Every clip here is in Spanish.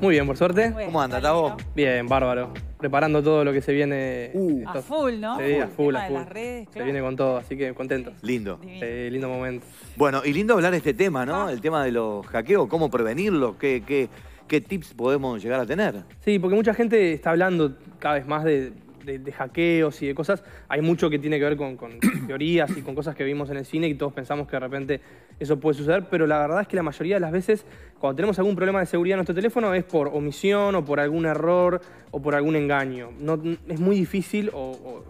Muy bien, por suerte. ¿Cómo anda, vos Bien, bárbaro. Preparando todo lo que se viene. Uh. a full, ¿no? Sí, a full, a full. Se viene con todo, así que contento. Lindo. lindo momento. Bueno, y lindo hablar de este tema, ¿no? Ah. El tema de los hackeos, cómo prevenirlos, qué, qué tips podemos llegar a tener. Sí, porque mucha gente está hablando cada vez más de de, hackeos y de cosas, hay mucho que tiene que ver con, teorías y con cosas que vimos en el cine y todos pensamos que de repente eso puede suceder, pero la verdad es que la mayoría de las veces cuando tenemos algún problema de seguridad en nuestro teléfono es por omisión o por algún error o por algún engaño. No, es muy difícil o, o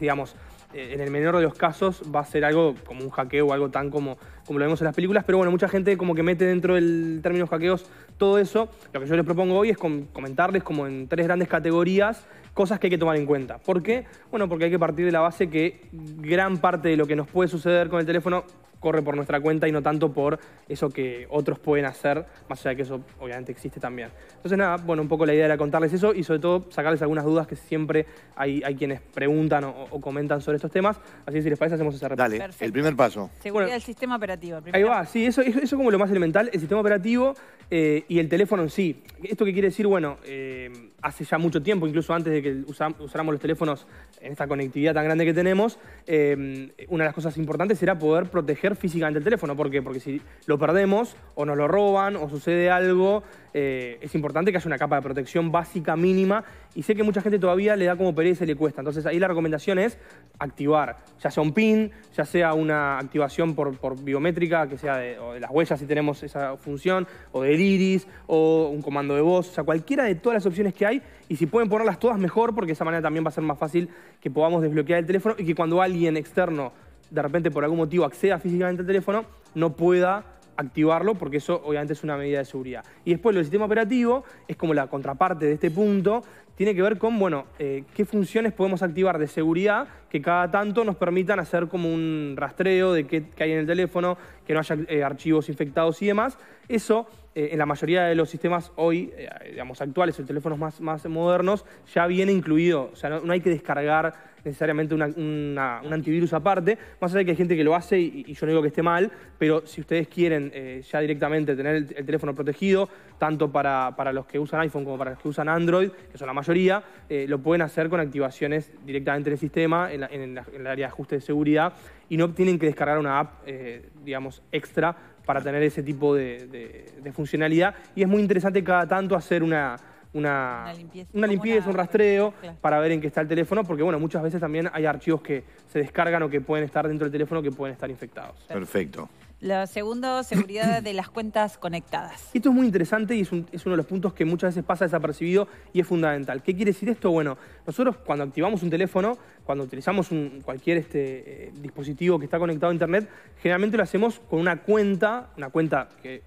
digamos, en el menor de los casos va a ser algo como un hackeo o algo tan como, como lo vemos en las películas, pero bueno, mucha gente como que mete dentro del término hackeos todo eso. Lo que yo les propongo hoy es comentarles como en tres grandes categorías cosas que hay que tomar en cuenta. ¿Por qué? Bueno, porque hay que partir de la base que gran parte de lo que nos puede suceder con el teléfono corre por nuestra cuenta y no tanto por eso que otros pueden hacer, más allá de que eso obviamente existe también. Entonces nada, bueno, un poco la idea era contarles eso y sobre todo sacarles algunas dudas que siempre hay, hay quienes preguntan o, comentan sobre estos temas, así que si les parece hacemos ese repaso. Dale, el primer paso. Seguridad el sistema operativo. ahí va, sí, eso, eso como lo más elemental, el sistema operativo eh, y el teléfono en sí. ¿Esto qué quiere decir? Bueno, eh, hace ya mucho tiempo, incluso antes de que usáramos los teléfonos en esta conectividad tan grande que tenemos, em, una de las cosas importantes era poder proteger físicamente el teléfono. ¿Por qué? Porque si lo perdemos, o nos lo roban, o sucede algo, eh, es importante que haya una capa de protección básica mínima y sé que mucha gente todavía le da como pereza y le cuesta. Entonces ahí la recomendación es activar, ya sea un PIN, ya sea una activación por, biométrica, que sea de, de, las huellas si tenemos esa función, o del iris, o un comando de voz, o sea, cualquiera de todas las opciones que hay. Y si pueden ponerlas todas mejor, porque de esa manera también va a ser más fácil que podamos desbloquear el teléfono y que cuando alguien externo de repente por algún motivo acceda físicamente al teléfono, no pueda activarlo porque eso obviamente es una medida de seguridad. Y después el sistema operativo es como la contraparte de este punto, tiene que ver con, bueno, eh, qué funciones podemos activar de seguridad que cada tanto nos permitan hacer como un rastreo de qué, hay en el teléfono, que no haya eh, archivos infectados y demás. Eso, eh, en la mayoría de los sistemas hoy, eh, digamos, actuales los teléfonos más, modernos, ya viene incluido. O sea, no, hay que descargar necesariamente un antivirus aparte, más allá de que hay gente que lo hace y, yo no digo que esté mal, pero si ustedes quieren ya directamente tener el, teléfono protegido, tanto para, los que usan iPhone como para los que usan Android, que son la mayoría, lo pueden hacer con activaciones directamente en el sistema, en, el área de ajuste de seguridad y no tienen que descargar una app, eh, digamos, extra para tener ese tipo de, funcionalidad. Y es muy interesante cada tanto hacer una... Una, limpieza, un rastreo para ver en qué está el teléfono, porque bueno, muchas veces también hay archivos que se descargan o que pueden estar dentro del teléfono que pueden estar infectados. Perfecto. La segundo, seguridad de las cuentas conectadas. Esto es muy interesante y es, uno de los puntos que muchas veces pasa desapercibido y es fundamental. ¿Qué quiere decir esto? Bueno, nosotros cuando activamos un teléfono, cuando utilizamos un, cualquier este, eh, dispositivo que está conectado a Internet, generalmente lo hacemos con una cuenta, una cuenta que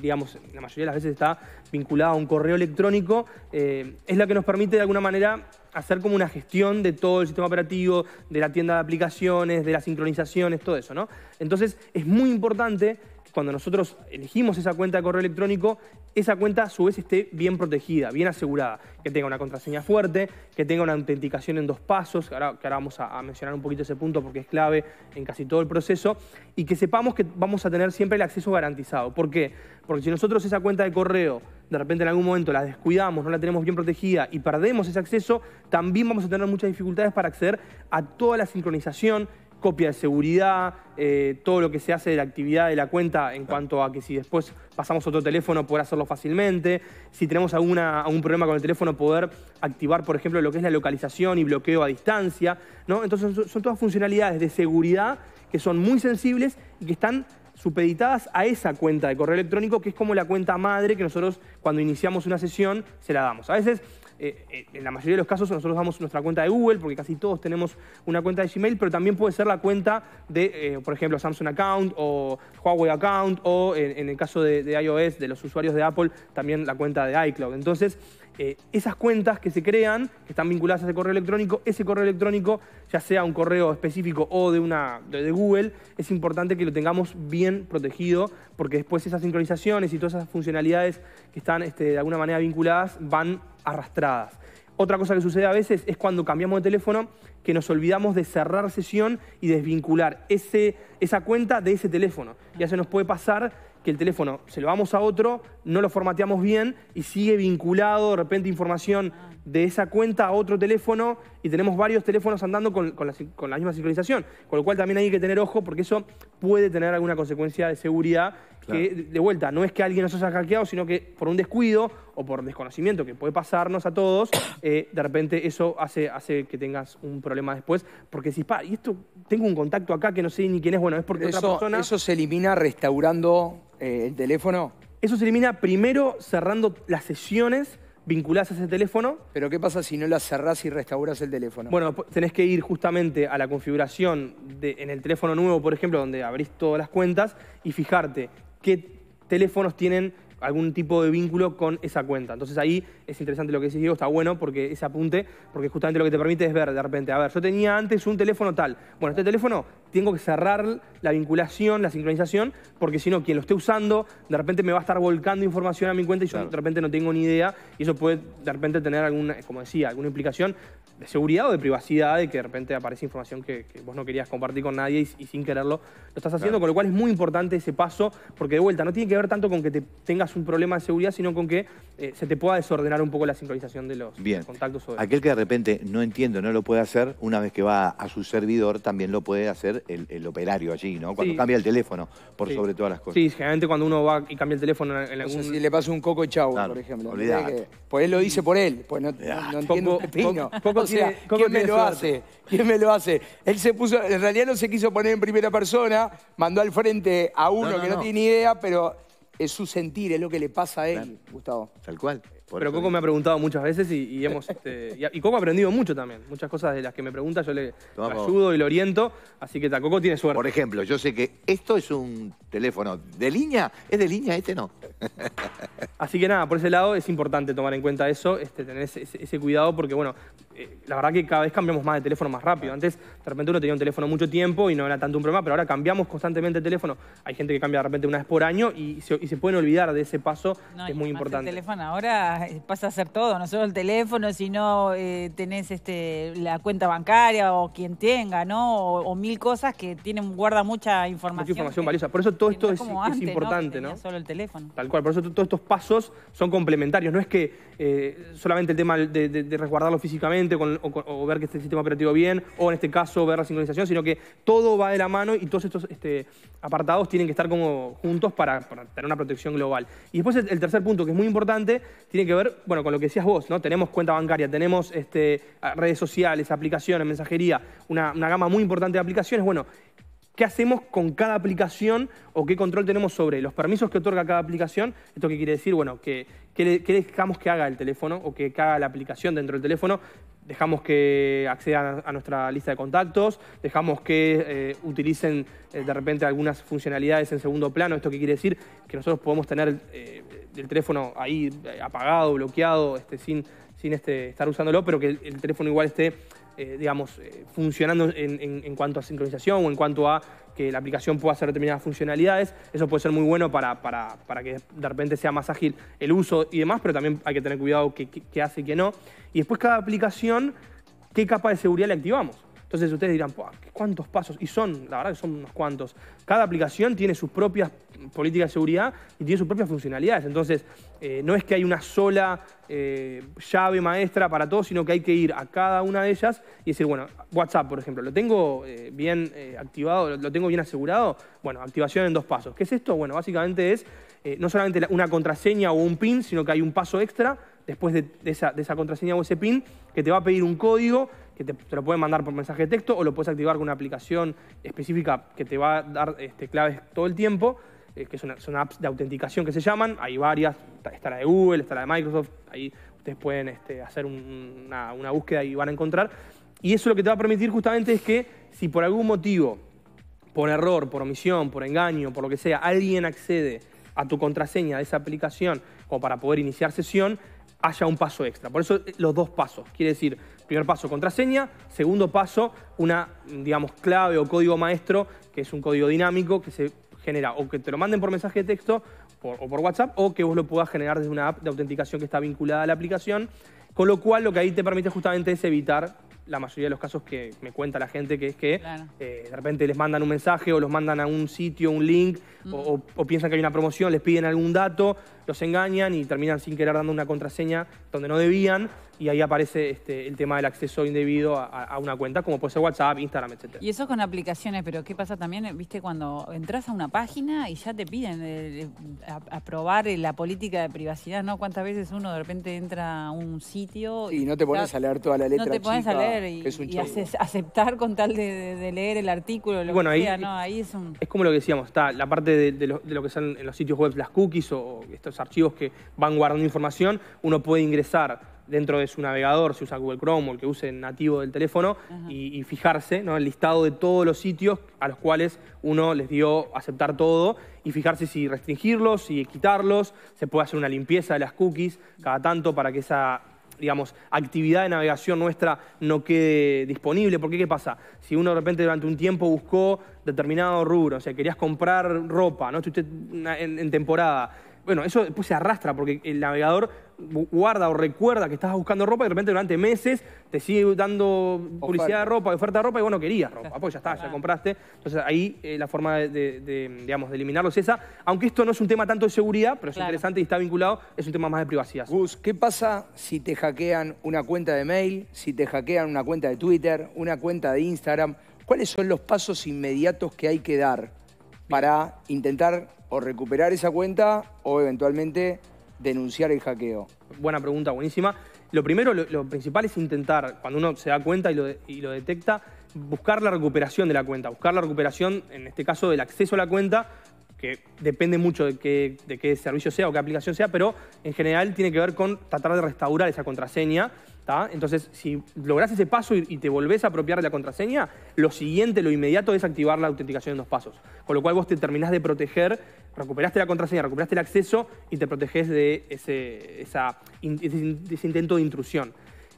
digamos, la mayoría de las veces está vinculada a un correo electrónico, eh, es la que nos permite de alguna manera hacer como una gestión de todo el sistema operativo, de la tienda de aplicaciones, de las sincronizaciones, todo eso, ¿no? Entonces, es muy importante cuando nosotros elegimos esa cuenta de correo electrónico, esa cuenta a su vez esté bien protegida, bien asegurada, que tenga una contraseña fuerte, que tenga una autenticación en dos pasos, que ahora, vamos a, a, mencionar un poquito ese punto porque es clave en casi todo el proceso, y que sepamos que vamos a tener siempre el acceso garantizado. ¿Por qué? Porque si nosotros esa cuenta de correo de repente en algún momento la descuidamos, no la tenemos bien protegida y perdemos ese acceso, también vamos a tener muchas dificultades para acceder a toda la sincronización copia de seguridad, eh, todo lo que se hace de la actividad de la cuenta en cuanto a que si después pasamos otro teléfono poder hacerlo fácilmente, si tenemos alguna, algún problema con el teléfono poder activar, por ejemplo, lo que es la localización y bloqueo a distancia. ¿no? Entonces son todas funcionalidades de seguridad que son muy sensibles y que están supeditadas a esa cuenta de correo electrónico, que es como la cuenta madre que nosotros cuando iniciamos una sesión se la damos. A veces eh, eh, en la mayoría de los casos nosotros damos nuestra cuenta de Google, porque casi todos tenemos una cuenta de Gmail, pero también puede ser la cuenta de, eh, por ejemplo, Samsung Account o Huawei Account o en, el caso de, de, iOS, de los usuarios de Apple, también la cuenta de iCloud. Entonces, eh, esas cuentas que se crean, que están vinculadas a ese correo electrónico, ese correo electrónico, ya sea un correo específico o de, una, de, Google, es importante que lo tengamos bien protegido, porque después esas sincronizaciones y todas esas funcionalidades que están este, de alguna manera vinculadas van arrastradas. Otra cosa que sucede a veces es cuando cambiamos de teléfono que nos olvidamos de cerrar sesión y desvincular ese, esa cuenta de ese teléfono. Ya se nos puede pasar que el teléfono se lo vamos a otro, no lo formateamos bien y sigue vinculado de repente información de esa cuenta a otro teléfono y tenemos varios teléfonos andando con, la, misma sincronización. Con lo cual también hay que tener ojo porque eso puede tener alguna consecuencia de seguridad de vuelta, no es que alguien nos haya hackeado, sino que por un descuido o por desconocimiento que puede pasarnos a todos, eh, de repente eso hace, hace que tengas un problema después. Porque si, pa, y esto, tengo un contacto acá que no sé ni quién es, bueno, es porque eso, otra persona... ¿Eso se elimina restaurando eh, el teléfono? Eso se elimina primero cerrando las sesiones vinculás ese teléfono. Pero ¿qué pasa si no la cerrás y restauras el teléfono? Bueno, tenés que ir justamente a la configuración en el teléfono nuevo, por ejemplo, donde abrís todas las cuentas y fijarte qué teléfonos tienen algún tipo de vínculo con esa cuenta. Entonces ahí es interesante lo que decís, Diego, está bueno porque ese apunte, porque justamente lo que te permite es ver de repente, a ver, yo tenía antes un teléfono tal, bueno, este teléfono tengo que cerrar la vinculación, la sincronización, porque si no, quien lo esté usando, de repente me va a estar volcando información a mi cuenta y yo de repente no tengo ni idea y eso puede de repente tener alguna, como decía, alguna implicación de seguridad o de privacidad, de que de repente aparece información que, vos no querías compartir con nadie y, sin quererlo lo estás haciendo, con lo cual es muy importante ese paso, porque de vuelta no tiene que ver tanto con que te tengas un problema de seguridad, sino con que eh, se te pueda desordenar un poco la sincronización de los contactos. Aquel que de repente no entiendo, no lo puede hacer, una vez que va a su servidor, también lo puede hacer el, operario allí, ¿no? Cuando cambia el teléfono, por sobre todas las cosas. Sí, generalmente cuando uno va y cambia el teléfono en algún... le pasa un coco chavo, por ejemplo. pues él lo dice por él, pues no, no, entiendo ¿quién me lo hace? ¿Quién me lo hace? Él se puso, en realidad no se quiso poner en primera persona, mandó al frente a uno que no, no, tiene ni idea, pero es su sentir, es lo que le pasa a él, Gustavo. Tal cual. Pero Coco me ha preguntado muchas veces y, hemos. Este, y, Coco ha aprendido mucho también. Muchas cosas de las que me pregunta, yo le, ayudo y lo oriento. Así que ta, Coco tiene suerte. Por ejemplo, yo sé que esto es un teléfono de línea. ¿Es de línea este no? así que nada, por ese lado es importante tomar en cuenta eso, este, tener ese, cuidado, porque bueno, eh, la verdad que cada vez cambiamos más de teléfono más rápido. Antes, de repente uno tenía un teléfono mucho tiempo y no era tanto un problema, pero ahora cambiamos constantemente de teléfono. Hay gente que cambia de repente una vez por año y se, pueden olvidar de ese paso, es muy importante. El teléfono ahora eh, pasa a ser todo, no solo el teléfono, sino eh, tenés este, la cuenta bancaria o quien tenga, ¿no? O, mil cosas que tienen, guarda mucha información. Mucha información valiosa. Por eso todo esto es, importante, ¿no? Solo el teléfono. Tal cual, por eso todos estos pasos son complementarios. No es que eh, solamente el tema de, resguardarlo físicamente o, ver que esté el sistema operativo bien, o en este caso ver la sincronización, sino que todo va de la mano y todos estos este, apartados tienen que estar como juntos para, tener una protección global. Y después el, tercer punto, que es muy importante, tiene que que ver, bueno, con lo que decías vos, ¿no? Tenemos cuenta bancaria, tenemos este, redes sociales, aplicaciones, mensajería, una, gama muy importante de aplicaciones. Bueno, ¿qué hacemos con cada aplicación o qué control tenemos sobre los permisos que otorga cada aplicación? ¿Esto que quiere decir? Bueno, que, dejamos que haga el teléfono o que haga la aplicación dentro del teléfono? dejamos que accedan a nuestra lista de contactos, dejamos que eh, utilicen eh, de repente algunas funcionalidades en segundo plano. ¿Esto qué quiere decir? Que nosotros podemos tener eh, el teléfono ahí apagado, bloqueado, este, sin, sin este, estar usándolo, pero que el teléfono igual esté eh, digamos, eh, funcionando en, cuanto a sincronización o en cuanto a que la aplicación pueda hacer determinadas funcionalidades. Eso puede ser muy bueno para, para que de repente sea más ágil el uso y demás, pero también hay que tener cuidado qué hace y qué no. Y después cada aplicación, qué capa de seguridad le activamos. Entonces ustedes dirán, ¿cuántos pasos? Y son, la verdad que son unos cuantos. Cada aplicación tiene sus propias políticas de seguridad y tiene sus propias funcionalidades. Entonces, eh, no es que hay una sola eh, llave maestra para todo, sino que hay que ir a cada una de ellas y decir, bueno, WhatsApp, por ejemplo, ¿lo tengo eh, bien activado? ¿Lo tengo bien asegurado? Bueno, activación en dos pasos. ¿Qué es esto? Bueno, básicamente es no solamente una contraseña o un PIN, sino que hay un paso extra después de esa, de esa contraseña o ese PIN que te va a pedir un código que te, lo pueden mandar por mensaje de texto o lo puedes activar con una aplicación específica que te va a dar este, claves todo el tiempo, eh, que son, apps de autenticación que se llaman, hay varias, está, la de Google, está la de Microsoft, ahí ustedes pueden este, hacer una, búsqueda y van a encontrar. Y eso lo que te va a permitir justamente es que si por algún motivo, por error, por omisión, por engaño, por lo que sea, alguien accede a tu contraseña de esa aplicación o para poder iniciar sesión, haya un paso extra. Por eso eh, los dos pasos. Quiere decir, Primer paso, contraseña. Segundo paso, una, digamos, clave o código maestro, que es un código dinámico que se genera o que te lo manden por mensaje de texto o por WhatsApp o que vos lo puedas generar desde una app de autenticación que está vinculada a la aplicación. Con lo cual, lo que ahí te permite justamente es evitar la mayoría de los casos que me cuenta la gente, que es que eh, de repente les mandan un mensaje o los mandan a un sitio, un link, o, piensan que hay una promoción, les piden algún dato, los engañan y terminan sin querer dando una contraseña donde no debían y ahí aparece este, el tema del acceso indebido a, una cuenta, como puede ser WhatsApp, Instagram, etc. Y eso con aplicaciones, pero ¿qué pasa también, viste, cuando entras a una página y ya te piden eh, aprobar la política de privacidad, ¿no? ¿Cuántas veces uno de repente entra a un sitio... Y, no te pones a leer toda la letra No te pones a leer y, aceptar con tal de, leer el artículo, lo bueno, que ahí, sea, ¿no? Ahí es un... Es como lo que decíamos, está la parte de, lo, que son en los sitios web las cookies o estos archivos que van guardando información, uno puede ingresar dentro de su navegador, si usa Google Chrome o el que use el nativo del teléfono, y, fijarse ¿no? el listado de todos los sitios a los cuales uno les dio aceptar todo y fijarse si restringirlos, si quitarlos, se puede hacer una limpieza de las cookies cada tanto para que esa digamos, actividad de navegación nuestra no quede disponible. Porque, ¿qué pasa? Si uno de repente durante un tiempo buscó determinado rubro, o sea, querías comprar ropa, ¿no? Estuviste en temporada bueno, eso después se arrastra porque el navegador guarda o recuerda que estás buscando ropa y de repente durante meses te sigue dando publicidad de ropa, oferta de ropa y bueno, querías ropa. Pues ya está, ya compraste. Entonces ahí eh, la forma de, digamos, de eliminarlo es esa. Aunque esto no es un tema tanto de seguridad, pero es interesante y está vinculado, es un tema más de privacidad. Gus, ¿qué pasa si te hackean una cuenta de mail, si te hackean una cuenta de Twitter, una cuenta de Instagram? ¿Cuáles son los pasos inmediatos que hay que dar? para intentar o recuperar esa cuenta o eventualmente denunciar el hackeo? Buena pregunta, buenísima. Lo primero, lo, principal es intentar, cuando uno se da cuenta y lo, y lo detecta, buscar la recuperación de la cuenta, buscar la recuperación, en este caso, del acceso a la cuenta que depende mucho de qué, servicio sea o qué aplicación sea, pero en general tiene que ver con tratar de restaurar esa contraseña. Entonces, si lográs ese paso y, te volvés a apropiar de la contraseña, lo siguiente, lo inmediato es activar la autenticación en dos pasos. Con lo cual vos te terminás de proteger, recuperaste la contraseña, recuperaste el acceso y te proteges de ese, intento de intrusión.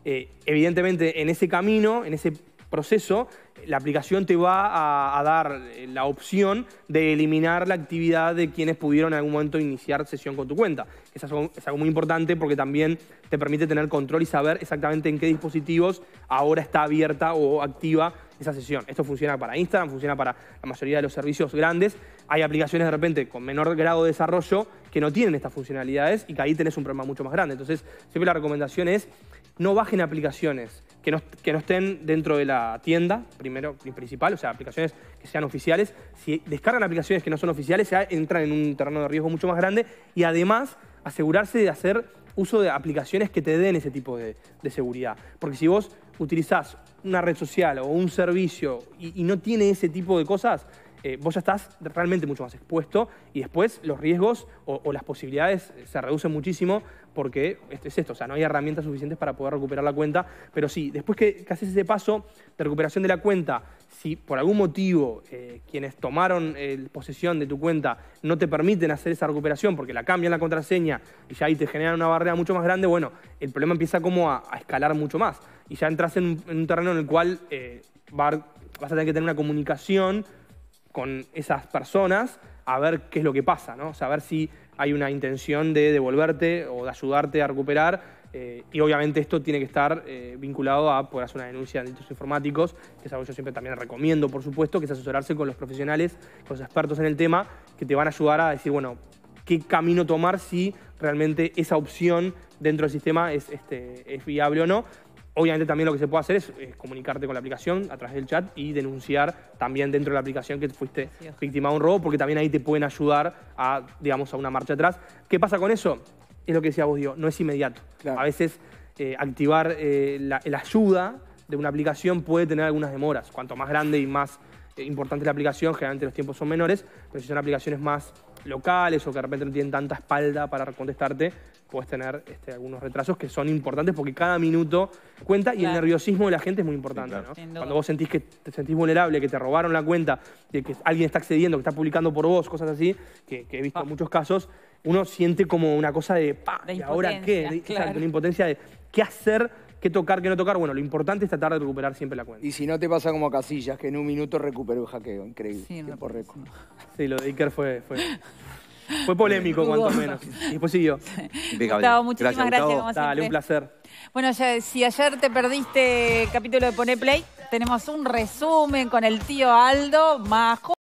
Eh, evidentemente, en ese camino, en ese proceso, la aplicación te va a, dar la opción de eliminar la actividad de quienes pudieron en algún momento iniciar sesión con tu cuenta. Es es algo muy importante porque también te permite tener control y saber exactamente en qué dispositivos ahora está abierta o activa esa sesión. Esto funciona para Instagram, funciona para la mayoría de los servicios grandes. Hay aplicaciones de repente con menor grado de desarrollo que no tienen estas funcionalidades y que ahí tenés un problema mucho más grande. Entonces, siempre la recomendación es no bajen aplicaciones que no, estén dentro de la tienda, primero y principal, o sea, aplicaciones que sean oficiales. Si descargan aplicaciones que no son oficiales, ya entran en un terreno de riesgo mucho más grande y además asegurarse de hacer uso de aplicaciones que te den ese tipo de, seguridad. Porque si vos utilizás una red social o un servicio y no tiene ese tipo de cosas, eh, vos ya estás realmente mucho más expuesto y después los riesgos o, las posibilidades eh, se reducen muchísimo porque es esto, o sea, no hay herramientas suficientes para poder recuperar la cuenta, pero sí, después que, haces ese paso de recuperación de la cuenta, si por algún motivo eh, quienes tomaron el posesión de tu cuenta no te permiten hacer esa recuperación porque la cambian la contraseña y ya ahí te generan una barrera mucho más grande, bueno, el problema empieza como a, escalar mucho más y ya entras en un, en un terreno en el cual vas a tener que tener una comunicación con esas personas a ver qué es lo que pasa, ¿no? si hay una intención de devolverte o de ayudarte a recuperar. Eh, y obviamente esto tiene que estar eh, vinculado a poder pues, hacer una denuncia de delitos informáticos, que es algo que yo siempre también recomiendo, por supuesto, que es asesorarse con los profesionales, con los expertos en el tema, que te van a ayudar a decir, bueno, qué camino tomar si realmente esa opción dentro del sistema es este, viable o no. Obviamente también lo que se puede hacer es, comunicarte con la aplicación a través del chat y denunciar también dentro de la aplicación que fuiste víctima de un robo, porque también ahí te pueden ayudar a, digamos, a una marcha atrás. ¿Qué pasa con eso? Es lo que decía vos, dio no es inmediato. A veces eh, activar eh, la, ayuda de una aplicación puede tener algunas demoras. Cuanto más grande y más eh, importante la aplicación, generalmente los tiempos son menores, pero si son aplicaciones más locales o que de repente no tienen tanta espalda para contestarte, puedes tener este, algunos retrasos que son importantes porque cada minuto cuenta y el nerviosismo de la gente es muy importante. Cuando vos sentís que te sentís vulnerable, que te robaron la cuenta, de que alguien está accediendo, que está publicando por vos, cosas así, que, he visto ah. muchos casos, uno siente como una cosa de, ¿y ahora qué? una impotencia de qué hacer, qué tocar, qué no tocar. Bueno, lo importante es tratar de recuperar siempre la cuenta. Y si no te pasa como Casillas, que en un minuto recuperó el hackeo, increíble. Sí, lo de Iker fue... Fue polémico, cuanto menos. Y después siguió. muchísimas gracias, Dale, un placer. Bueno, si ayer te perdiste el capítulo de Pone Play, tenemos un resumen con el tío Aldo, más